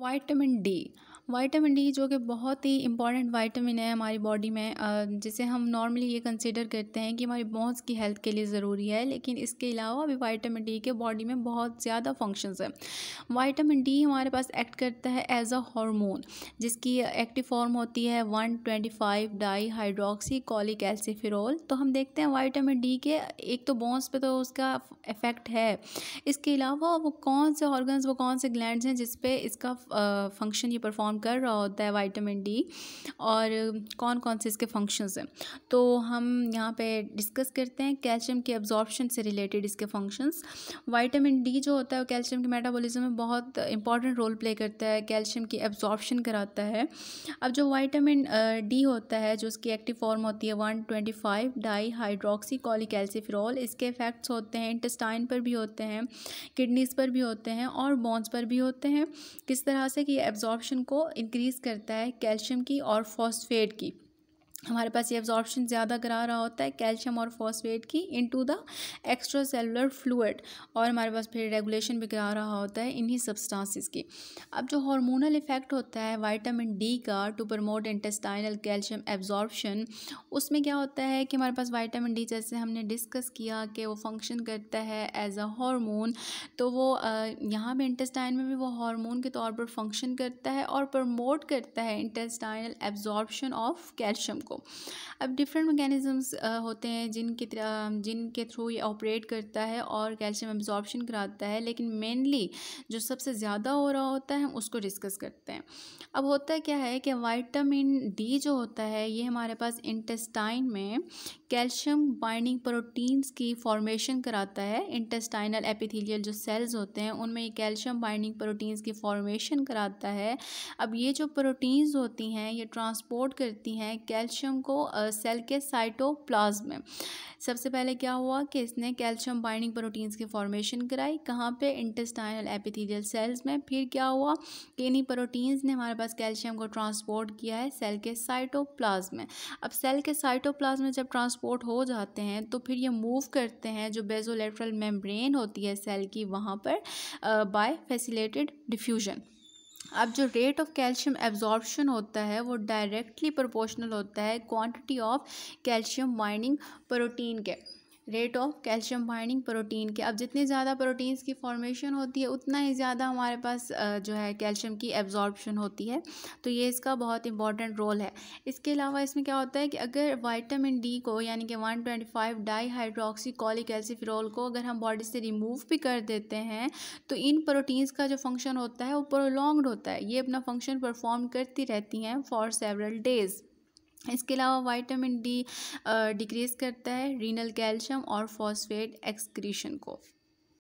vitamin D vitamin D जो कि बहुत ही इंपॉर्टेंट वाइटामिन है हमारी बॉडी में जिसे हम नॉर्मली ये कंसिडर करते हैं कि हमारी बोन्स की हेल्थ के लिए ज़रूरी है लेकिन इसके अलावा भी वाइटामिन डी के बॉडी में बहुत ज़्यादा फंक्शंस हैं वाइटामिन डी हमारे पास एक्ट करता है एज अ हार्मोन जिसकी एक्टिव फॉर्म होती है one twenty five di hydroxy cholecalciferol तो हम देखते हैं वाइटामिन डी के एक तो बोन्स पर तो उसका इफ़ेक्ट है इसके अलावा वो कौन से ऑर्गन्स वो कौन से ग्लैंड हैं जिसपे इसका फंक्शन ये परफॉर्म कर रहा होता है वाइटामिन डी और कौन कौन से इसके फंक्शंस हैं तो हम यहाँ पे डिस्कस करते हैं कैल्शियम के एब्जॉर्प्शन से रिलेटेड इसके फंक्शंस वाइटामिन डी जो होता है वो कैल्शियम के मेटाबॉलिज्म में बहुत इंपॉर्टेंट रोल प्ले करता है कैल्शियम की एब्जॉर्प्शन कराता है अब जो वाइटामिन डी uh, होता है जो उसकी एक्टिव फॉर्म होती है one twenty five di hydroxy कॉली इसके इफ़ेक्ट्स होते हैं इंटेस्टाइन पर भी होते हैं किडनीज़ पर भी होते हैं और बोन्स पर भी होते हैं किस तरह से कि एब्जॉर्प्शन को इंक्रीज़ करता है कैल्शियम की और फॉस्फेट की हमारे पास ये एब्जॉर्प्शन ज़्यादा करा रहा होता है कैल्शियम और फॉस्फेट की into the extracellular fluid और हमारे पास फिर रेगुलेशन भी करा रहा होता है इन्हीं सब्सटेंसेस की अब जो हार्मोनल इफ़ेक्ट होता है वाइटामिन डी का to promote intestinal calcium absorption उसमें क्या होता है कि हमारे पास वाइटामिन डी जैसे हमने डिस्कस किया कि वो फंक्शन करता है एज अ हॉर्मोन तो वो यहाँ पर इंटेस्टाइन में भी वो हारमोन के तौर पर फंक्शन करता है और प्रमोट करता है इंटेस्टाइनल एब्जॉर्बशन ऑफ कैल्शियम को अब डिफरेंट मैकेनिज़म्स होते हैं जिनके जिनके थ्रू ये ऑपरेट करता है और कैल्शियम एब्जॉर्बशन कराता है लेकिन मेनली जो सबसे ज़्यादा हो रहा होता है हम उसको डिस्कस करते हैं अब होता क्या है कि वाइटामिन डी जो होता है ये हमारे पास इंटेस्टाइन में कैल्शियम बाइंडिंग प्रोटीन्स की फॉर्मेशन कराता है इंटेस्टाइनल एपिथेलियल जो सेल्स होते हैं उनमें ये कैल्शियम बाइंडिंग प्रोटीन्स की फॉर्मेशन कराता है अब ये जो प्रोटीन्स होती हैं ये ट्रांसपोर्ट करती हैं कैल्शियम को सेल के साइटोप्लाज्म में सबसे पहले क्या हुआ कि इसने कैल्शियम बाइंडिंग प्रोटीन्स की फॉर्मेशन कराई कहाँ पे इंटेस्टाइनल एपिथेलियल सेल्स में फिर क्या हुआ कि इन्हीं प्रोटीन्स ने हमारे पास कैल्शियम को ट्रांसपोर्ट किया है सेल के साइटोप्लाज्म में अब सेल के साइटोप्लाज्म में जब ट्रांस ट्रांसपोर्ट हो जाते हैं तो फिर ये मूव करते हैं जो बेजोलेट्रल मेम्ब्रेन होती है सेल की वहाँ पर बाय फैसिलेटेड डिफ्यूजन अब जो रेट ऑफ कैल्शियम एब्जॉर्बशन होता है वो डायरेक्टली प्रोपोर्शनल होता है quantity of calcium mining protein के rate of calcium binding protein के अब जितने ज़्यादा प्रोटीन्स की फॉर्मेशन होती है उतना ही ज़्यादा हमारे पास जो है कैल्शियम की एब्जॉर्बशन होती है तो ये इसका बहुत इंपॉर्टेंट रोल है इसके अलावा इसमें क्या होता है कि अगर वाइटामिन डी को यानी कि one twenty five di hydroxy कॉलिक को अगर हम बॉडी से रिमूव भी कर देते हैं तो इन प्रोटीन्स का जो फंक्शन होता है वो प्रोलॉन्ग्ड होता है ये अपना फंक्शन परफॉर्म करती रहती हैं फॉर सेवरल डेज़ इसके अलावा वाइटामिन डी डिक्रीज़ करता है रीनल कैल्शियम और फॉस्फेट एक्सक्रीशन को